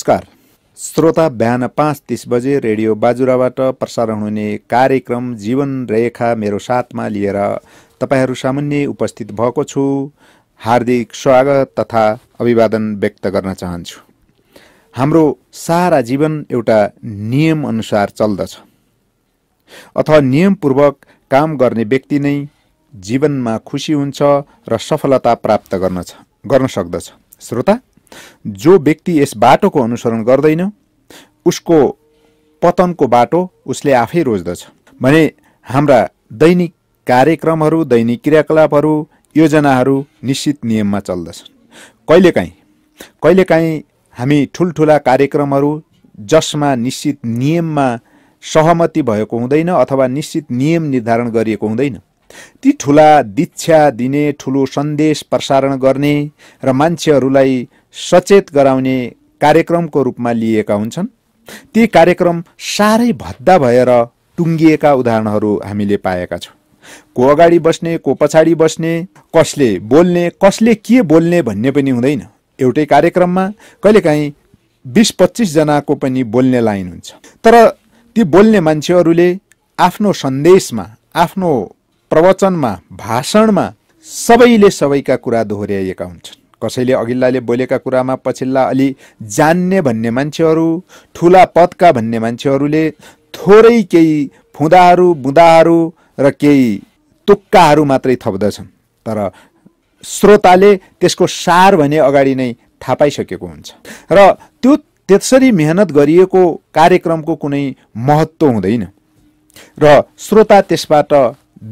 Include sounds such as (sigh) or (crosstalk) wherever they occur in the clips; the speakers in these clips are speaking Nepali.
नमस्कार श्रोता बिहान पाँच तिस बजे रेडियो बाजुराबाट प्रसारण हुने कार्यक्रम जीवन रेखा मेरो साथमा लिएर तपाईँहरू सामान्य उपस्थित भएको छु हार्दिक स्वागत तथा अभिवादन व्यक्त गर्न चाहन्छु हाम्रो सारा जीवन एउटा नियम अनुसार चल्दछ अथवा नियमपूर्वक काम गर्ने व्यक्ति नै जीवनमा खुसी हुन्छ र सफलता प्राप्त गर्न छ गर्न सक्दछ श्रोता जो व्यक्ति यस बाटोको अनुसरण गर्दैन उसको पतनको बाटो उसले आफै रोज्दछ भने हाम्रा दैनिक कार्यक्रमहरू दैनिक क्रियाकलापहरू योजनाहरू निश्चित नियममा चल्दछन् कहिलेकाहीँ कहिलेकाहीँ हामी ठुल्ठुला कार्यक्रमहरू जसमा निश्चित नियममा सहमति भएको हुँदैन अथवा निश्चित नियम निर्धारण गरिएको हुँदैन ती ठुला दीक्षा दिने ठुलो सन्देश प्रसारण गर्ने र मान्छेहरूलाई सचेत गराउने कार्यक्रमको रूपमा लिएका हुन्छन् ती कार्यक्रम साह्रै भद्दा भएर टुङ्गिएका उदाहरणहरू हामीले पाएका छौँ को अगाडि बस्ने को पछाडि बस्ने कसले बोल्ने कसले के बोल्ने भन्ने पनि हुँदैन एउटै कार्यक्रममा कहिलेकाहीँ बिस पच्चिसजनाको पनि बोल्ने लाइन हुन्छ तर ती बोल्ने मान्छेहरूले आफ्नो सन्देशमा आफ्नो प्रवचनमा भाषणमा सबैले सबैका कुरा दोहोऱ्याइएका हुन्छन् कसैले अघिल्लाले बोलेका कुरामा पछिल्ला अलि जान्ने भन्ने मान्छेहरू ठुला पदका भन्ने मान्छेहरूले थोरै केही फुँदाहरू बुँदाहरू र केही तुक्काहरू मात्रै थप्दछन् तर श्रोताले त्यसको सार भने अगाडि नै थाहा पाइसकेको हुन्छ र त्यो त्यसरी मेहनत गरिएको कार्यक्रमको कुनै महत्त्व हुँदैन र श्रोता त्यसबाट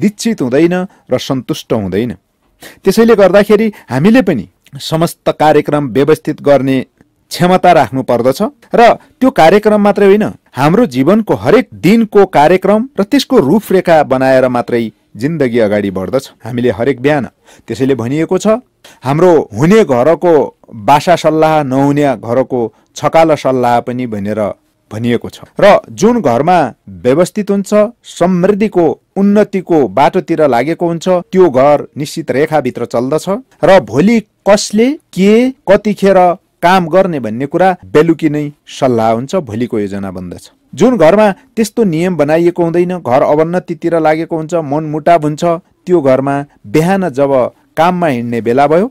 दीक्षित हुँदैन र सन्तुष्ट हुँदैन त्यसैले गर्दाखेरि हामीले पनि समस्त कार्यक्रम व्यवस्थित गर्ने क्षमता राख्नु पर्दछ र त्यो कार्यक्रम मात्रै होइन हाम्रो जीवनको हरेक दिनको कार्यक्रम र त्यसको रूपरेखा बनाएर मात्रै जिन्दगी अगाडि बढ्दछ हामीले हरेक बिहान त्यसैले भनिएको छ हाम्रो हुने घरको बासा सल्लाह नहुने घरको छकाल सल्लाह पनि भनेर भनिएको छ र जुन घरमा व्यवस्थित हुन्छ समृद्धिको उन्नतिको बाटोतिर लागेको हुन्छ त्यो घर निश्चित रेखाभित्र चल्दछ र भोलि कसले के कतिखेर काम गर्ने भन्ने कुरा बेलुकी नै सल्लाह हुन्छ भोलिको योजना बन्दछ जुन घरमा त्यस्तो नियम बनाइएको हुँदैन घर अवन्नतितिर लागेको हुन्छ मनमुटाव हुन्छ त्यो घरमा बिहान जब काममा हिँड्ने बेला भयो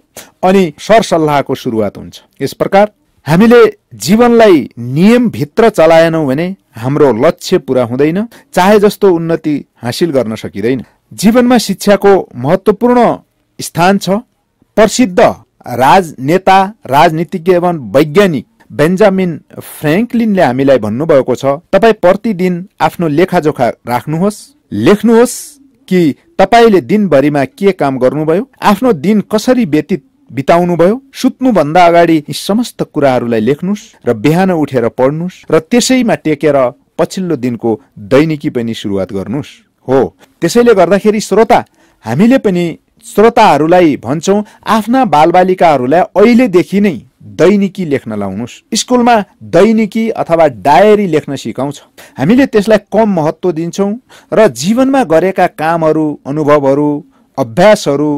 अनि सरसल्लाहको सुरुवात हुन्छ यस प्रकार हामीले जीवनलाई नियमभित्र चलाएनौँ भने हाम्रो लक्ष्य पूरा हुँदैन चाहे जस्तो उन्नति हासिल गर्न सकिँदैन जीवनमा शिक्षाको महत्त्वपूर्ण स्थान छ प्रसिद्ध राजनेता राजनीतिज्ञ एवं वैज्ञानिक बेन्जामिन फ्रेङ्कलिनले हामीलाई भन्नुभएको छ तपाईँ प्रतिदिन आफ्नो लेखाजोखा राख्नुहोस् लेख्नुहोस् कि तपाईँले दिनभरिमा के काम गर्नुभयो आफ्नो दिन कसरी व्यतीत बिताउनुभयो सुत्नुभन्दा अगाडि यी समस्त कुराहरूलाई लेख्नुहोस् र बिहान उठेर पढ्नुहोस् र त्यसैमा टेकेर पछिल्लो दिनको दैनिकी पनि सुरुवात गर्नुहोस् हो त्यसैले गर्दाखेरि श्रोता हामीले पनि श्रोताहरूलाई भन्छौँ आफ्ना बालबालिकाहरूलाई अहिलेदेखि नै दैनिकी लेख्न लाउनुहोस् स्कुलमा दैनिकी अथवा डायरी लेख्न सिकाउँछ हामीले त्यसलाई कम महत्त्व दिन्छौँ र जीवनमा गरेका कामहरू अनुभवहरू अभ्यासहरू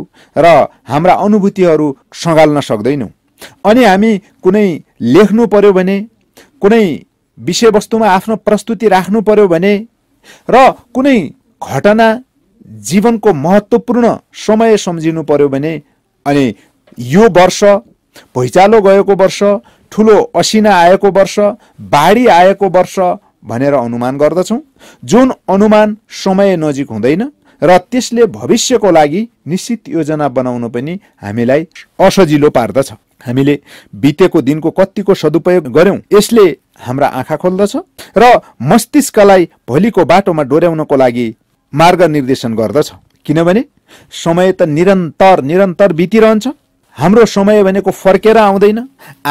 र हाम्रा अनुभूतिहरू सँगाल्न सक्दैनौँ अनि हामी कुनै लेख्नु पर्यो भने कुनै विषयवस्तुमा आफ्नो प्रस्तुति राख्नु पर्यो भने र कुनै घटना जीवनको महत्त्वपूर्ण समय सम्झिनु पर्यो भने अनि यो वर्ष भुइँचालो गएको वर्ष ठुलो असिना आएको वर्ष बाढी आएको वर्ष भनेर अनुमान गर्दछौँ जुन अनुमान समय नजिक हुँदैन र त्यसले भविष्यको लागि निश्चित योजना बनाउनु पनि हामीलाई असजिलो पार्दछ हामीले बितेको दिनको कत्तिको सदुपयोग गऱ्यौँ यसले हाम्रा आँखा खोल्दछ र मस्तिष्कलाई भोलिको बाटोमा डोर्याउनको लागि मार्ग निर्देशन गर्दछ किनभने समय त निरन्तर निरन्तर बितिरहन्छ हाम्रो समय भनेको फर्केर आउँदैन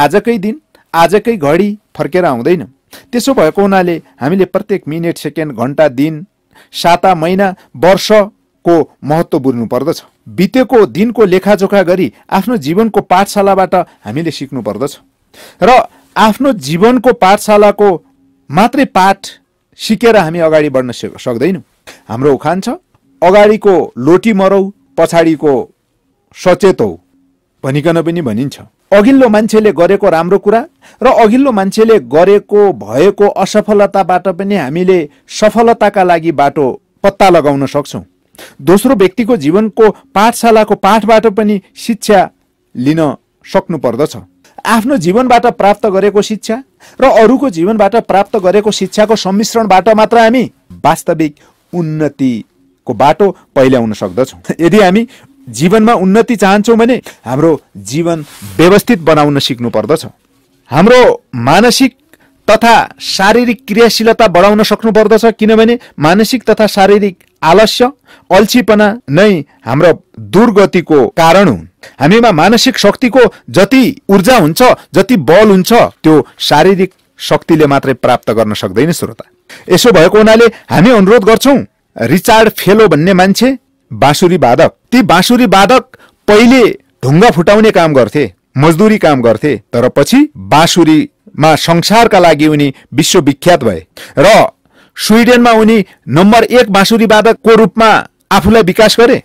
आजकै दिन आजकै घडी फर्केर आउँदैन त्यसो भएको हुनाले हामीले प्रत्येक मिनट सेकेन्ड घन्टा दिन साता महिना वर्षको महत्त्व बुझ्नु पर्दछ बितेको दिनको लेखाजोखा गरी आफ्नो जीवनको पाठशालाबाट हामीले सिक्नु पर्दछ र आफ्नो जीवनको पाठशालाको मात्रै पाठ सिकेर हामी अगाडि बढ्न सक्दैनौँ हाम्रो उखान छ अगाडिको लोटी मरौ पछाडिको सचेत हौ भनिकन पनि भनिन्छ अघिल्लो मान्छेले गरेको राम्रो कुरा र अघिल्लो मान्छेले गरेको भएको असफलताबाट पनि हामीले सफलताका लागि बाटो पत्ता लगाउन सक्छौँ दोस्रो व्यक्तिको जीवनको पाठशालाको पाठबाट पनि शिक्षा लिन सक्नुपर्दछ आफ्नो जीवनबाट प्राप्त गरेको शिक्षा र अरूको जीवनबाट प्राप्त गरेको शिक्षाको सम्मिश्रणबाट मात्र हामी वास्तविक उन्नतिको बाटो पहिल्याउन सक्दछौँ यदि हामी जीवनमा उन्नति चाहन्छौँ भने हाम्रो जीवन व्यवस्थित बनाउन सिक्नु पर्दछ हाम्रो मानसिक तथा शारीरिक क्रियाशीलता बढाउन सक्नु पर्दछ किनभने मानसिक तथा शारीरिक आलस्य अल्छीपना नै हाम्रो दुर्गतिको कारण हुन् हामीमा मानसिक शक्तिको जति ऊर्जा हुन्छ जति बल हुन्छ त्यो शारीरिक शक्तिले मात्रै प्राप्त गर्न सक्दैन श्रोता यसो भएको हुनाले हामी अनुरोध गर्छौँ रिचार्ड फेलो भन्ने मान्छे बाँसुरी वादक ती बाँसुरी वादक पहिले ढुङ्गा फुटाउने काम गर्थे मजदुरी काम गर्थे तर पछि बाँसुरीमा संसारका लागि उनी विश्वविख्यात भए र स्विडेनमा उनी नम्बर एक बाँसुरी वादकको रूपमा आफूलाई विकास गरे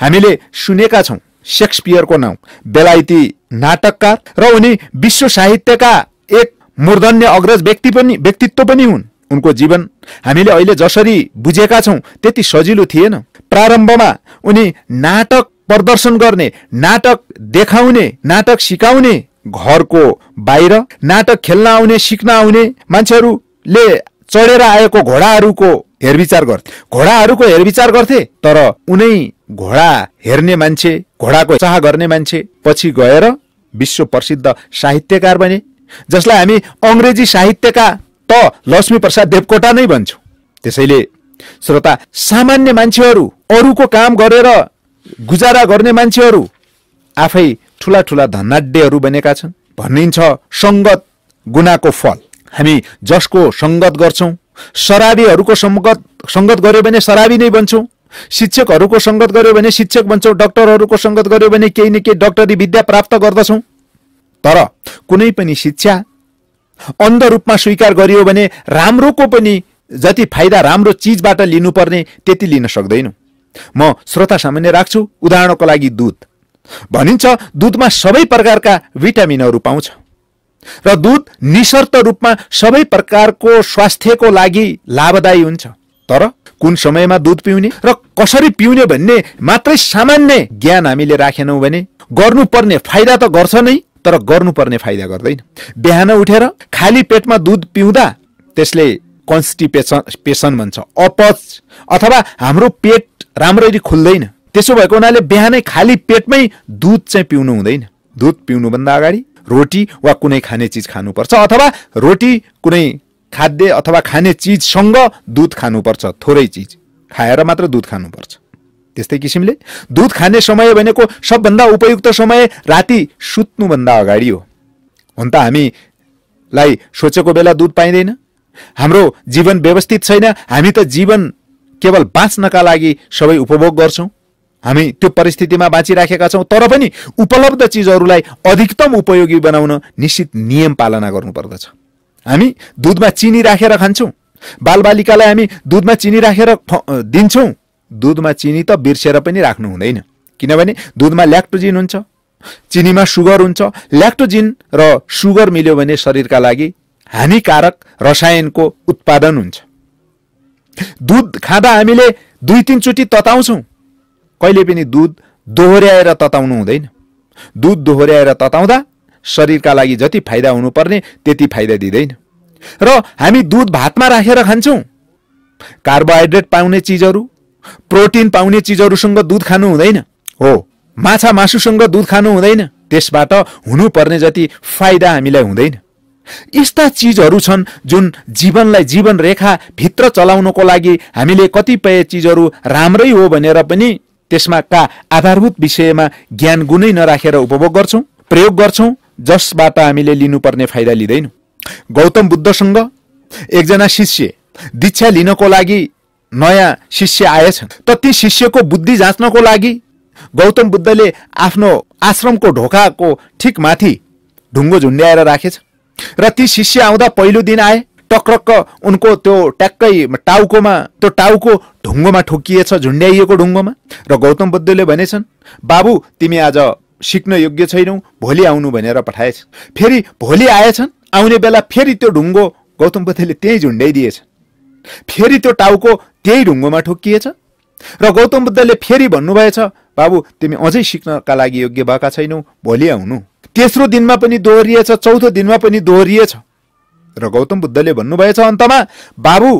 हामीले सुनेका छौँ सेक्सपियरको नाउँ बेलायती नाटककार र उनी विश्व साहित्यका एक मूर्धन्य अग्रज व्यक्ति पनि व्यक्तित्व पनि हुन् उनको जीवन हामीले अहिले जसरी बुझेका छौँ त्यति सजिलो थिएन प्रारम्भमा उनी नाटक प्रदर्शन गर्ने नाटक देखाउने नाटक सिकाउने घरको बाहिर नाटक खेल्न आउने सिक्न आउने मान्छेहरूले चढेर आएको घोडाहरूको हेरविचार गर्थे घोडाहरूको हेरविचार गर्थे तर उनै घोडा हेर्ने मान्छे घोडाको चाह गर्ने मान्छे पछि गएर विश्व प्रसिद्ध साहित्यकार बने जसलाई हामी अङ्ग्रेजी साहित्यका त लक्ष्मीप्रसाद देवकोटा नै भन्छौँ त्यसैले श्रोता सामान्य मान्छेहरू अरूको काम गरेर गुजारा गर्ने मान्छेहरू आफै ठुला ठुला धनाड्यहरू बनेका छन् भनिन्छ सङ्गत गुनाको फल हामी जसको सङ्गत गर्छौँ शराबीहरूको सङ्गत सङ्गत गऱ्यो भने शराबी नै बन्छौँ शिक्षकहरूको सङ्गत गर्यो भने शिक्षक बन्छौँ डक्टरहरूको सङ्गत गर्यो भने केही न केही डक्टरी विद्या प्राप्त गर्दछौँ तर कुनै पनि शिक्षा अन्ध रूपमा स्वीकार गरियो भने राम्रोको पनि जति फाइदा राम्रो चिजबाट लिनुपर्ने त्यति लिन सक्दैनौँ म श्रोता सामान्य राख्छु उदाहरणको लागि दुध भनिन्छ दुधमा सबै प्रकारका भिटामिनहरू पाउँछ र दुध निशर्त रूपमा सबै प्रकारको स्वास्थ्यको लागि लाभदायी हुन्छ तर कुन समयमा दुध पिउने र कसरी पिउने भन्ने मात्रै सामान्य ज्ञान हामीले राखेनौँ भने गर्नुपर्ने फाइदा त गर्छ नै तर गर्नुपर्ने फाइदा गर्दैन बिहान उठेर खाली पेटमा दुध पिउँदा त्यसले कन्स्टिपेसन पेसन भन्छ अपच अथवा हाम्रो पेट राम्ररी खुल्दैन त्यसो भएको हुनाले बिहानै खाली पेटमै दुध चाहिँ पिउनु हुँदैन दुध पिउनुभन्दा अगाडि रोटी वा कुनै खाने चिज खानुपर्छ अथवा रोटी कुनै खाद्य अथवा खाने चिजसँग दुध खानुपर्छ थोरै चिज खाएर मात्र दुध खानुपर्छ त्यस्तै किसिमले दुध खाने समय भनेको सबभन्दा उपयुक्त समय राति सुत्नुभन्दा अगाडि हो हुन त हामीलाई सोचेको बेला दुध पाइँदैन हाम्रो जीवन व्यवस्थित छैन हामी त जीवन केवल बाँच्नका लागि सबै उपभोग गर्छौँ हामी त्यो परिस्थितिमा बाँचिराखेका छौँ तर पनि उपलब्ध चिजहरूलाई अधिकतम उपयोगी बनाउन निश्चित नियम पालना गर्नुपर्दछ हामी दुधमा चिनी राखेर खान्छौँ बालबालिकालाई हामी दुधमा चिनी राखेर दिन्छौँ दुधमा चिनी त बिर्सेर पनि राख्नु हुँदैन किनभने दुधमा ल्याक्टोजिन हुन्छ चिनीमा सुगर हुन्छ ल्याक्टोजिन र सुगर मिल्यो भने शरीरका लागि हानिकारक रसायनको उत्पादन हुन्छ दुध खाँदा हामीले दुई तिनचोटि तताउँछौँ कहिले पनि दुध दोहोऱ्याएर तताउनु हुँदैन दुध दोहोऱ्याएर तताउँदा शरीरका लागि जति फाइदा हुनुपर्ने त्यति फाइदा दिँदैन र हामी दुध भातमा राखेर खान्छौँ कार्बोहाइड्रेट पाउने चिजहरू प्रोटिन पाउने चिजहरूसँग दुध खानु हुँदैन हो माछा मासुसँग दुध खानु हुँदैन त्यसबाट हुनुपर्ने जति फाइदा हामीलाई हुँदैन यस्ता चिजहरू छन् जुन जीवनलाई जीवन रेखाभित्र चलाउनको लागि हामीले कतिपय चिजहरू राम्रै हो भनेर पनि त्यसमा का आधारभूत विषयमा ज्ञान गुणै नराखेर उपभोग गर्छौँ प्रयोग गर्छौँ जसबाट हामीले लिनुपर्ने फाइदा लिँदैनौँ गौतम बुद्धसँग एकजना शिष्य दीक्षा लिनको लागि नयाँ शिष्य आएछन् त ती शिष्यको बुद्धि जाँच्नको लागि गौतम बुद्धले आफ्नो आश्रमको ढोकाको ठिक माथि ढुङ्गो झुन्ड्याएर राखेछ र ती शिष्य आउँदा पहिलो दिन आए टक्रक्क उनको त्यो ट्याक्कै टाउकोमा त्यो टाउको ढुङ्गोमा ठोकिएछ झुन्ड्याइएको ढुङ्गोमा र गौतम बुद्धले भनेछन् बाबु तिमी आज सिक्न योग्य छैनौ भोलि आउनु भनेर पठाएछ फेरि भोलि आएछन् आउने बेला फेरि त्यो ढुङ्गो गौतम बुद्धले त्यहीँ झुन्ड्याइदिएछ फेरि त्यो टाउको त्यही ढुङ्गोमा ठोकिएछ र गौतम बुद्धले फेरि भन्नुभएछ बाबु तिमी अझै सिक्नका लागि योग्य भएका छैनौ भोलि आउनु तेस्रो दिनमा पनि दोहोरिएछ चौथो दिनमा पनि दोहोरिएछ र गौतम बुद्धले भन्नुभएछ अन्तमा बाबु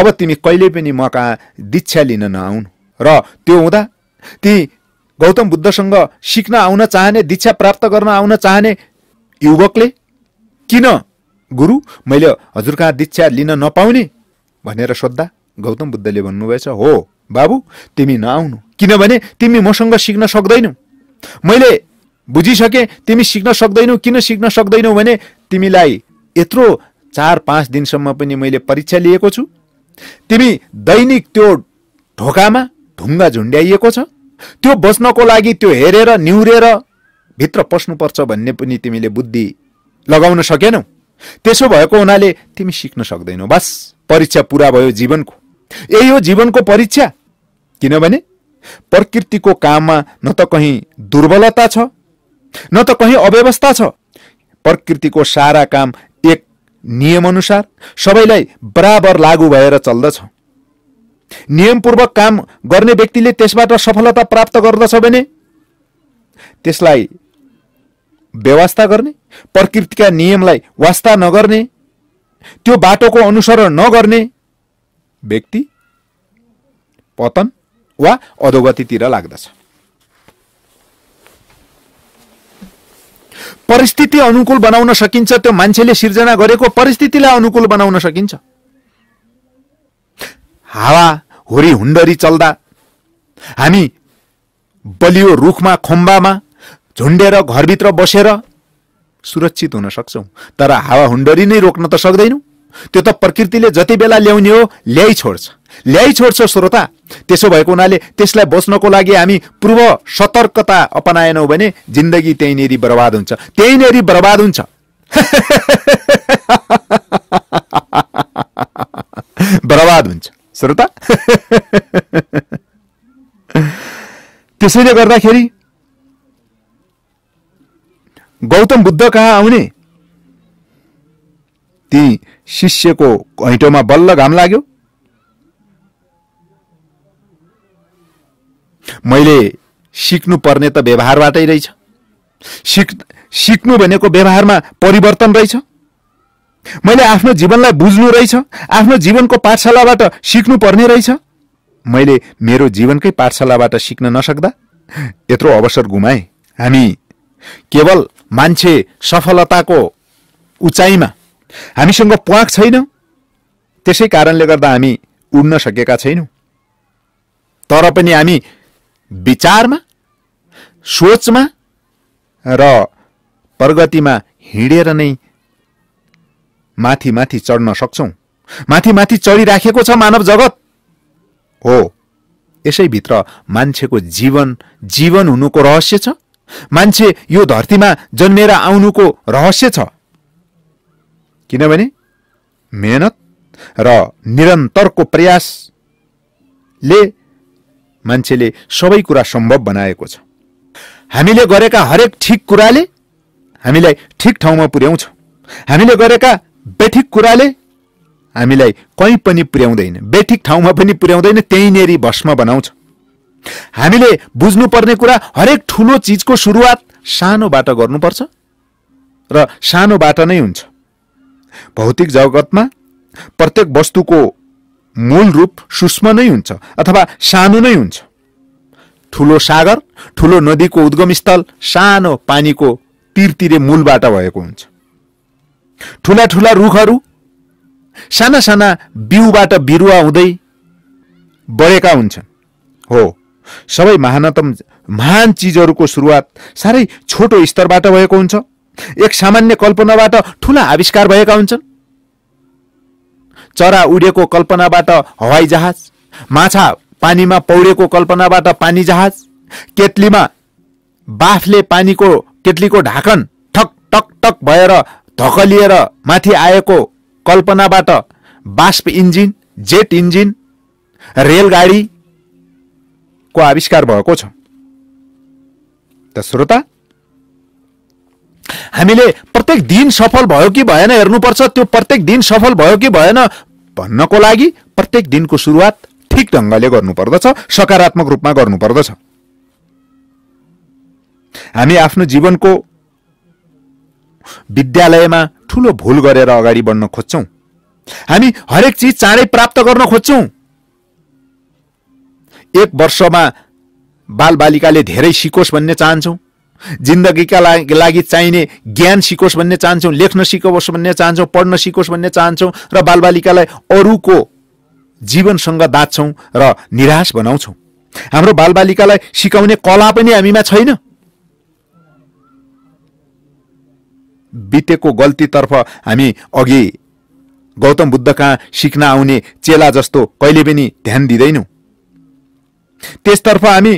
अब तिमी कहिले पनि म कहाँ दीक्षा लिन नआउनु र त्यो हुँदा ती गौतम बुद्धसँग सिक्न आउन चाहने दीक्षा प्राप्त गर्न आउन चाहने युवकले किन गुरु मैले हजुर कहाँ दीक्षा लिन नपाउने भनेर सोद्धा गौतम बुद्धले भन्नुभएछ हो बाबु तिमी नआउनु किनभने तिमी मसँग सिक्न सक्दैनौ मैले बुझिसके तिमी सिक्न सक्दैनौ किन सिक्न सक्दैनौ भने तिमीलाई यत्रो चार पाँच दिनसम्म पनि मैले परीक्षा लिएको छु तिमी दैनिक त्यो ढोकामा ढुङ्गा झुन्ड्याइएको छ त्यो बस्नको लागि त्यो हेरेर निहुरेर भित्र पस्नुपर्छ भन्ने पनि तिमीले बुद्धि लगाउन सकेनौ त्यसो भएको हुनाले तिमी सिक्न सक्दैनौ बास परीक्षा पुरा भयो जीवनको यही हो जीवनको परीक्षा किनभने प्रकृतिको काममा न त कहीँ दुर्बलता छ न त कहीँ अव्यवस्था छ प्रकृतिको सारा काम एक नियमअनुसार सबैलाई बराबर लागू भएर चल्दछ नियमपूर्वक काम गर्ने व्यक्तिले त्यसबाट सफलता प्राप्त गर्दछ भने त्यसलाई व्यवस्था गर्ने प्रकृतिका नियमलाई वास्ता नगर्ने त्यो बाटोको अनुसरण नगर्ने व्यक्ति पतन वा अधोगतितिर लाग्दछ परिस्थिति अनुकूल बनाउन सकिन्छ त्यो मान्छेले सिर्जना गरेको परिस्थितिलाई अनुकूल बनाउन सकिन्छ हावा होरी हुन्डरी चल्दा हामी बलियो रुखमा खम्बामा झुन्डेर घरभित्र बसेर सुरक्षित हुन सक्छौँ तर हावा हुन्डरी नै रोक्न त सक्दैनौँ त्यो त प्रकृतिले जति बेला ल्याउने हो ल्याइ छोड्छ ल्याइ छोड्छ श्रोता त्यसो भएको हुनाले त्यसलाई बच्नको लागि हामी पूर्व सतर्कता अपनाएनौँ भने जिन्दगी त्यहीँनेरि बर्बाद हुन्छ त्यहीँनेरि बर्बाद हुन्छ (laughs) बर्बाद हुन्छ श्रोता (laughs) त्यसैले गर्दाखेरि गौतम बुद्ध कहाँ आउने ती शिष्यको घैँटोमा बल्ल घाम लाग्यो मैले सिक्नुपर्ने त व्यवहारबाटै रहेछ सिक् सिक्नु भनेको व्यवहारमा परिवर्तन रहेछ मैले आफ्नो जीवनलाई बुझ्नु रहेछ आफ्नो जीवनको पाठशालाबाट सिक्नुपर्ने रहेछ मैले मेरो जीवनकै पाठशालाबाट सिक्न नसक्दा यत्रो अवसर गुमाएँ हामी केवल मान्छे सफलताको उचाइमा हामीसँग प्वाक छैन त्यसै कारणले गर्दा हामी उड्न सकेका छैनौँ तर पनि हामी विचारमा सोचमा र प्रगतिमा हिँडेर नै माथि माथि चढ्न सक्छौँ माथि माथि चढिराखेको छ मानव जगत हो यसैभित्र मान्छेको जीवन जीवन हुनुको रहस्य छ मान्छे यो धरतीमा जन्मेर आउनुको रहस्य छ किनभने मेहनत र निरन्तरको प्रयासले मान्छेले सबै कुरा सम्भव बनाएको छ हामीले गरेका हरेक ठिक कुराले हामीलाई ठिक ठाउँमा पुर्याउँछ हामीले गरेका बेठिक कुराले हामीलाई कहीँ पनि पुर्याउँदैन बेठिक ठाउँमा पनि पुर्याउँदैन त्यहीँनेरि भस्म बनाउँछ हामीले बुझ्नुपर्ने कुरा हरेक ठुलो चिजको सुरुवात सानोबाट गर्नुपर्छ र सानोबाट नै हुन्छ भौतिक जगतमा प्रत्येक वस्तुको मूल रूप सूक्ष्म नै हुन्छ अथवा सानो नै हुन्छ ठुलो सागर ठुलो नदीको उद्गम स्थल सानो पानीको तिरतिरे मूलबाट भएको हुन्छ ठुला ठुला रुखहरू साना साना बिउबाट बिरुवा हुँदै बढेका हुन्छन् हो सबै महानतम महान चिजहरूको सुरुवात साह्रै छोटो स्तरबाट भएको हुन्छ एक सामान्य कल्पनाबाट ठुला आविष्कार भएका हुन्छन् चरा उडेको कल्पनाबाट हवाई जहाज माछा पानीमा पौडेको कल्पनाबाट पानी जहाज केटलीमा बाफले पानीको केटलीको ढाकन ठक टक टक भएर धकलिएर माथि आएको कल्पनाबाट बाष्प इन्जिन जेट इन्जिन रेलगाडीको आविष्कार भएको छ त श्रोता हामीले प्रत्येक दिन सफल भयो कि भएन हेर्नुपर्छ त्यो प्रत्येक दिन सफल भयो कि भएन भन्नको लागि प्रत्येक दिनको सुरुवात ठिक ढङ्गले गर्नुपर्दछ सकारात्मक रूपमा गर्नुपर्दछ हामी आफ्नो जीवनको विद्यालयमा ठुलो भूल गरेर अगाडि बढ्न खोज्छौँ हामी हरेक चिज चाँडै प्राप्त गर्न खोज्छौँ एक वर्षमा बालबालिकाले धेरै सिकोस् भन्ने चाहन्छौँ जिन्दगीका लागि चाहिने ज्ञान सिकोस् भन्ने चाहन्छौँ लेख्न सिकोस् भन्ने चाहन्छौँ पढ्न सिकोस् भन्ने चाहन्छौँ र बालबालिकालाई अरूको जीवनसँग दाच्छौँ र निराश बनाउँछौँ हाम्रो बालबालिकालाई सिकाउने कला पनि हामीमा छैन बितेको गल्तीतर्फ हामी अघि गौतम बुद्ध कहाँ सिक्न आउने चेला जस्तो कहिले पनि ध्यान दिँदैनौँ त्यसतर्फ हामी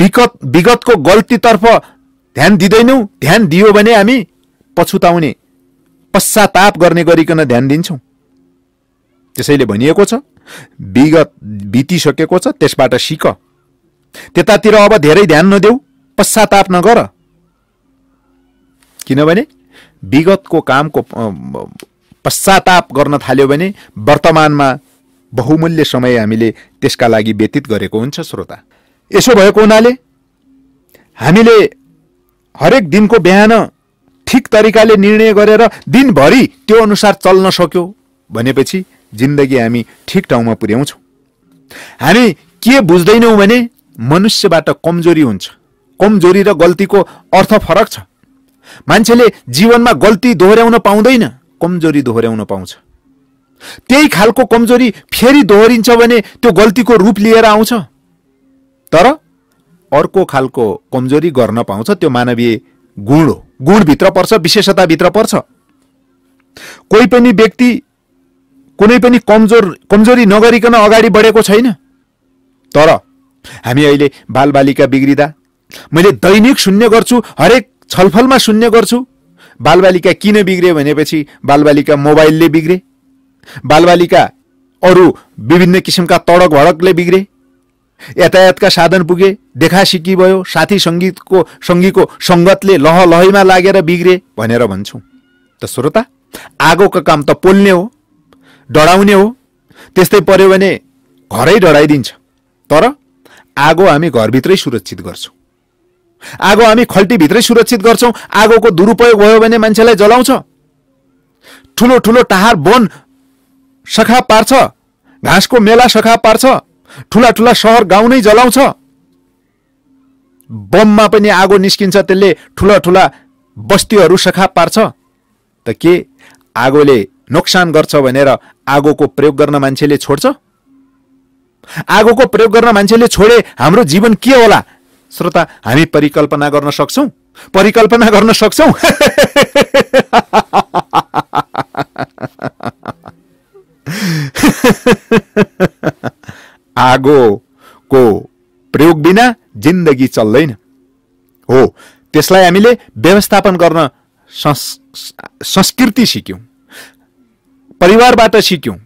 विगत विगतको गल्तीतर्फ ध्यान दिँदैनौँ ध्यान दियो भने हामी पछुताउने पश्चाताप गर्ने गरिकन ध्यान दिन्छौँ त्यसैले भनिएको छ विगत बितिसकेको छ त्यसबाट सिक त्यतातिर अब धेरै ध्यान नदेऊ पश्चाताप नगर किनभने विगतको कामको पश्चाताप गर्न थाल्यो भने वर्तमानमा बहुमूल्य समय हामीले त्यसका लागि व्यतीत गरेको हुन्छ श्रोता यसो भएको हुनाले हामीले हरेक दिनको बिहान ठिक तरिकाले निर्णय गरेर दिनभरि त्यो अनुसार चल्न सक्यो भनेपछि जिन्दगी हामी ठिक ठाउँमा पुर्याउँछौँ हामी के बुझ्दैनौँ भने मनुष्यबाट कमजोरी हुन्छ कमजोरी र गल्तीको अर्थ फरक छ मान्छेले जीवनमा गल्ती दोहोऱ्याउन पाउँदैन कमजोरी दोहोऱ्याउन पाउँछ त्यही खालको कमजोरी फेरि दोहोरिन्छ भने त्यो गल्तीको रूप लिएर आउँछ तर अर्को खालको कमजोरी गर्न पाउँछ त्यो मानवीय गुण हो गुणभित्र पर्छ विशेषताभित्र पर्छ कोही पनि व्यक्ति कुनै पनि कमजोर कमजोरी नगरिकन अगाडि बढेको छैन तर हामी अहिले बालबालिका बिग्रिँदा मैले दैनिक शून्य गर्छु हरेक छलफलमा शून्य गर्छु बालबालिका किन बिग्रे भनेपछि बालबालिका मोबाइलले बिग्रे बालबालिका अरू विभिन्न किसिमका तडक भडकले बिग्रे यातायातका साधन पुगे देखा देखासिकी भयो साथी सङ्गीतको सङ्गीको सङ्गतले लह लहैमा लागेर बिग्रे भनेर भन्छौँ त श्रोता आगोको काम त पोल्ने हो डढाउने हो त्यस्तै पर्यो भने घरै डढाइदिन्छ तर आगो हामी घरभित्रै सुरक्षित गर्छौँ आगो हामी खल्टीभित्रै सुरक्षित गर्छौँ आगोको दुरुपयोग भयो भने मान्छेलाई जलाउँछ ठुलो ठुलो टाहार वन सखा पार्छ घाँसको मेला सखा पार्छ ठुला ठुला सहर गाउँ नै जलाउँछ बममा पनि आगो निस्किन्छ त्यसले ठुला ठुला बस्तीहरू सखा पार्छ त के आगोले नोक्सान गर्छ भनेर आगोको प्रयोग गर्न मान्छेले छोड्छ आगोको प्रयोग गर्न मान्छेले छोडे हाम्रो जीवन के होला श्रोता हामी परिकल्पना गर्न सक्छौँ परिकल्पना गर्न सक्छौँ (laughs) आगोको प्रयोग बिना जिन्दगी चल्दैन हो त्यसलाई हामीले व्यवस्थापन गर्न संस्कृति सिक्यौँ परिवारबाट सिक्यौँ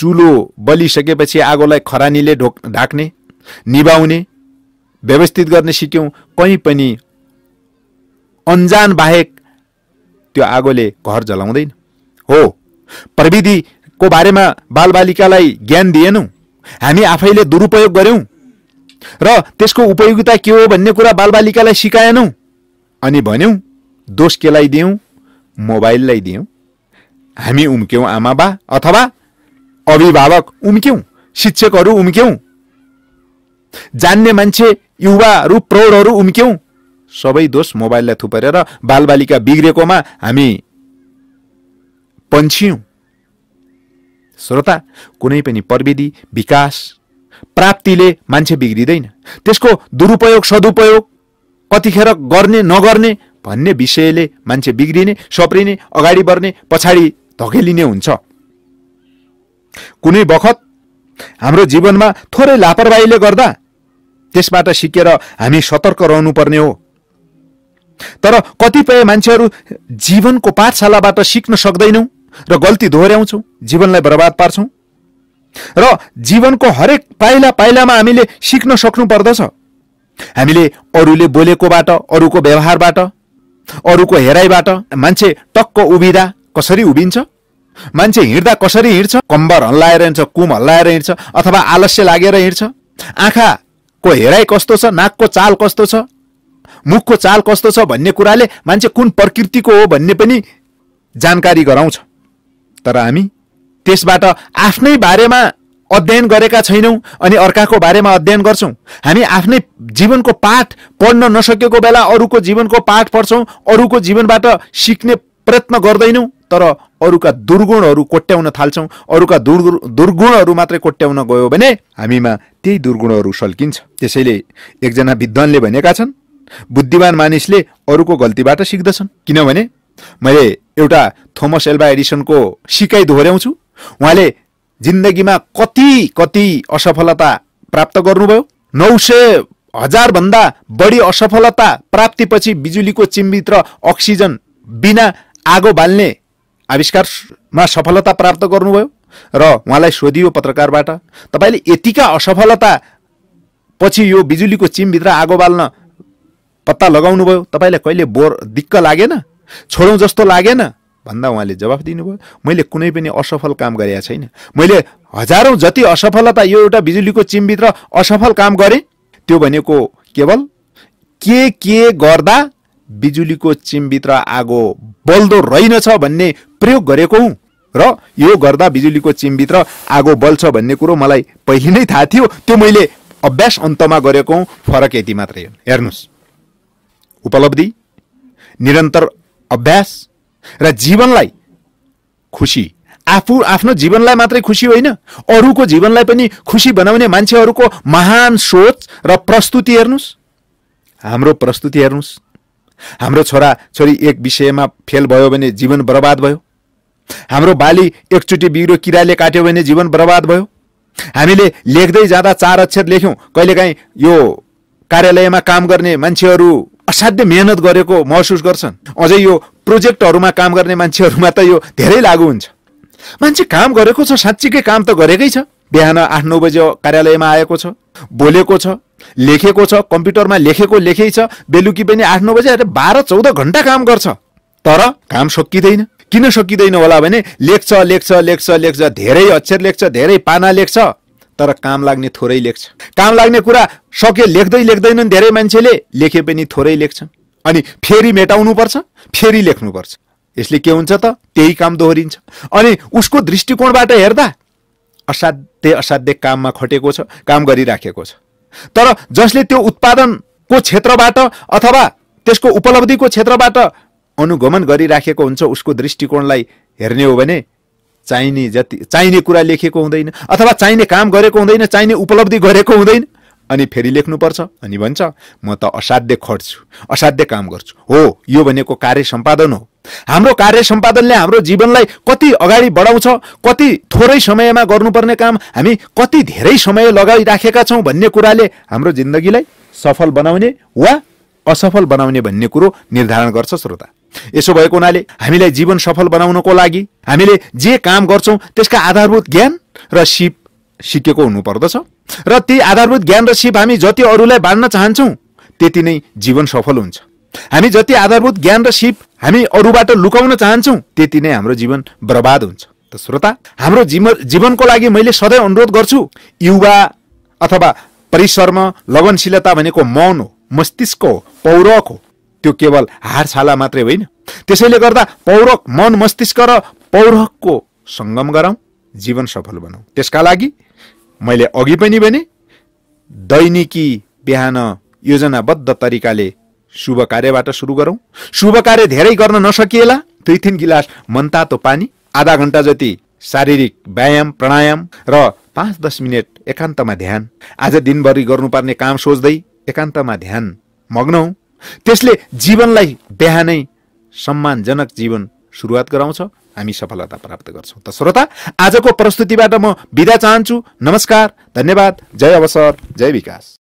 चुलो बलिसकेपछि आगोलाई खरानीले ढोक ढाक्ने निभाउने व्यवस्थित गर्ने सिक्यौँ कहीँ पनि अन्जान बाहेक त्यो आगोले घर जलाउँदैन हो प्रविधिको बारेमा बालबालिकालाई ज्ञान दिएनौँ हामी आफैले दुरुपयोग गर्यौँ र त्यसको उपयोगिता के हो भन्ने कुरा बालबालिकालाई सिकाएनौँ अनि भन्यौँ दोष केलाई दियौँ मोबाइललाई दियौँ हामी उम्क्यौँ आमा बा अथवा अभिभावक उम्क्यौँ शिक्षकहरू उम्क्यौँ जान्ने मान्छे युवाहरू प्रौढहरू उम्क्यौँ सबै दोष मोबाइललाई थुपरेर बालबालिका बिग्रेकोमा हामी पन्छियौँ श्रोता कुनै पनि प्रविधि विकास प्राप्तिले मान्छे बिग्रिँदैन त्यसको दुरुपयोग सदुपयोग कतिखेर गर्ने नगर्ने भन्ने विषयले मान्छे बिग्रिने सप्रिने अगाडि बढ्ने पछाडि धकेलिने हुन्छ कुनै बखत हाम्रो जीवनमा थोरै लापरवाहीले गर्दा त्यसबाट सिकेर हामी सतर्क रहनुपर्ने हो तर कतिपय मान्छेहरू जीवनको पाठशालाबाट सिक्न सक्दैनौँ र गल्ती दोहोऱ्याउँछौँ जीवनलाई बर्बाद पार्छौँ र जीवनको हरेक पाइला पाइलामा हामीले सिक्न सक्नु पर्दछ हामीले अरूले बोलेकोबाट अरूको व्यवहारबाट अरूको हेराइबाट मान्छे टक्क उभिँदा कसरी उभिन्छ मान्छे हिँड्दा कसरी हिँड्छ कम्बर हल्लाएर हिँड्छ कुम हल्लाएर हिँड्छ अथवा आलस्य लागेर हिँड्छ आँखाको हेराइ कस्तो छ नाकको चाल कस्तो छ मुखको चाल कस्तो छ भन्ने कुराले मान्छे कुन प्रकृतिको हो भन्ने पनि जानकारी गराउँछ तर हामी त्यसबाट आफ्नै बारेमा अध्ययन गरेका छैनौँ अनि अर्काको बारेमा अध्ययन गर्छौँ हामी आफ्नै जीवनको पाठ पढ्न नसकेको बेला अरूको जीवनको पाठ पढ्छौँ अरूको जीवनबाट सिक्ने प्रयत्न गर्दैनौँ तर अरूका दुर्गुणहरू कोट्याउन थाल्छौँ अरूका दुर् दुर्गुणहरू मात्रै कोट्याउन गयो भने हामीमा त्यही दुर्गुणहरू सल्किन्छ त्यसैले एकजना विद्वानले भनेका छन् बुद्धिमान मानिसले अरूको गल्तीबाट सिक्दछन् किनभने मैले एउटा थोमस एल्बा एडिसनको सिकाइ दोहोऱ्याउँछु उहाँले जिन्दगीमा कति कति असफलता प्राप्त गर्नुभयो नौ सय हजारभन्दा बढी असफलता प्राप्तिपछि बिजुलीको चिम्बित अक्सिजन बिना आगो बाल्ने आविष्कारमा सफलता प्राप्त गर्नुभयो र उहाँलाई सोधियो पत्रकारबाट तपाईँले यतिका असफलता पछि यो बिजुलीको चिमभित्र आगो बाल्न पत्ता लगाउनुभयो तपाईँलाई कहिले बोर दिक्क लागेन छोडौँ जस्तो लागेन भन्दा उहाँले जवाफ दिनुभयो मैले कुनै पनि असफल काम गरेका छैन मैले हजारौँ जति असफलता यो एउटा बिजुलीको चिमभित्र असफल काम गरेँ त्यो भनेको केवल के के गर्दा बिजुलीको चिमभित्र आगो बल्दो रहेनछ भन्ने प्रयोग गरेको हुँ र यो गर्दा बिजुलीको चिमभित्र आगो बल्छ भन्ने कुरो मलाई पहिले नै थाहा थियो त्यो मैले अभ्यास अन्तमा गरेको फरक यति मात्रै हो हेर्नुहोस् उपलब्धि निरन्तर अभ्यास र जीवनलाई खुसी आफू आफ्नो जीवनलाई मात्रै खुसी होइन अरूको जीवनलाई पनि खुसी बनाउने मान्छेहरूको महान सोच र प्रस्तुति हेर्नुहोस् हाम्रो प्रस्तुति हेर्नुहोस् हाम्रो छोरा छोरी एक विषयमा फेल भयो भने जीवन बर्बाद भयो हाम्रो बाली एकचोटि बिग्रो किराले काट्यो भने जीवन बर्बाद भयो हामीले लेख्दै जाँदा चार अक्षर लेख्यौँ कहिलेकाहीँ यो कार्यालयमा काम गर्ने मान्छेहरू असाध्य मेहनत गरेको महसुस गर्छन् अझै यो प्रोजेक्टहरूमा काम गर्ने मान्छेहरूमा त यो धेरै लागु हुन्छ मान्छे काम गरेको छ साँच्चीकै काम त गरेकै छ बिहान आठ नौ बजे कार्यालयमा आएको छ बोलेको छ लेखेको छ कम्प्युटरमा लेखेको लेखेकै छ बेलुकी पनि आठ नौ बजे बाह्र चौध घन्टा काम गर्छ तर काम सकिँदैन किन सकिँदैन होला भने लेख्छ लेख्छ लेख्छ लेख्छ धेरै अक्षर लेख्छ धेरै पाना लेख्छ तर काम लाग्ने थोरै लेख्छ काम लाग्ने कुरा सके लेख्दै लेख्दैनन् धेरै मान्छेले लेखे पनि थोरै लेख्छन् अनि फेरि मेटाउनुपर्छ फेरि लेख्नुपर्छ यसले के हुन्छ त त्यही काम दोहोरिन्छ अनि उसको दृष्टिकोणबाट हेर्दा असाध्य असाध्य काममा खटेको छ काम गरिराखेको छ तर जसले त्यो उत्पादनको क्षेत्रबाट अथवा त्यसको उपलब्धिको क्षेत्रबाट अनुगमन गरिराखेको हुन्छ उसको दृष्टिकोणलाई हेर्ने हो भने चाहिने जति चाहिने कुरा लेखेको हुँदैन अथवा चाहिने काम गरेको हुँदैन चाहिने उपलब्धि गरेको हुँदैन अनि फेरि लेख्नुपर्छ अनि भन्छ म त असाध्य खट्छु असाध्य काम गर्छु हो यो भनेको कार्य सम्पादन हो हाम्रो कार्य सम्पादनले हाम्रो जीवनलाई कति अगाडि बढाउँछ कति थोरै समयमा गर्नुपर्ने काम हामी कति धेरै समय लगाइराखेका छौँ भन्ने कुराले हाम्रो जिन्दगीलाई सफल बनाउने वा असफल बनाउने भन्ने कुरो निर्धारण गर्छ श्रोता यसो भएको हुनाले हामीलाई जीवन सफल बनाउनको लागि हामीले जे काम गर्छौँ त्यसका आधारभूत ज्ञान र सिप सिकेको हुनुपर्दछ र ती आधारभूत ज्ञान र सिप हामी जति अरूलाई बाँड्न चाहन्छौँ त्यति नै जीवन सफल हुन्छ हामी जति आधारभूत ज्ञान र सिप हामी अरूबाट लुकाउन चाहन्छौँ त्यति नै हाम्रो जीवन बर्बाद हुन्छ त श्रोता हाम्रो जीवन जीवनको लागि मैले सधैँ अनुरोध गर्छु युवा अथवा परिश्रम लगनशीलता भनेको मौन हो मस्तिष्क हो पौरख हो त्यो केवल हारशाला मात्रै होइन त्यसैले गर्दा पौरख मन मस्तिष्क र पौरखको सङ्गम गरौँ जीवन सफल बनाऊ त्यसका लागि मैले अघि पनि भने दैनिकी बिहान योजनाबद्ध तरिकाले शुभ कार्यबाट सुरु गरौँ शुभ कार्य धेरै गर्न नसकिएला दुई तिन गिलास मनतातो पानी आधा घन्टा जति शारीरिक व्यायाम प्राणायाम र पाँच दस मिनट एकान्तमा ध्यान आज दिनभरि गर्नुपर्ने काम सोच्दै एकान्तमा ध्यान मग्नौँ त्यसले जीवनलाई बिहानै सम्मानजनक जीवन सुरुवात गराउँछ हामी सफलता प्राप्त गर्छौँ त श्रोता आजको प्रस्तुतिबाट म बिदा चाहन्छु नमस्कार धन्यवाद जय अवसर जय विकास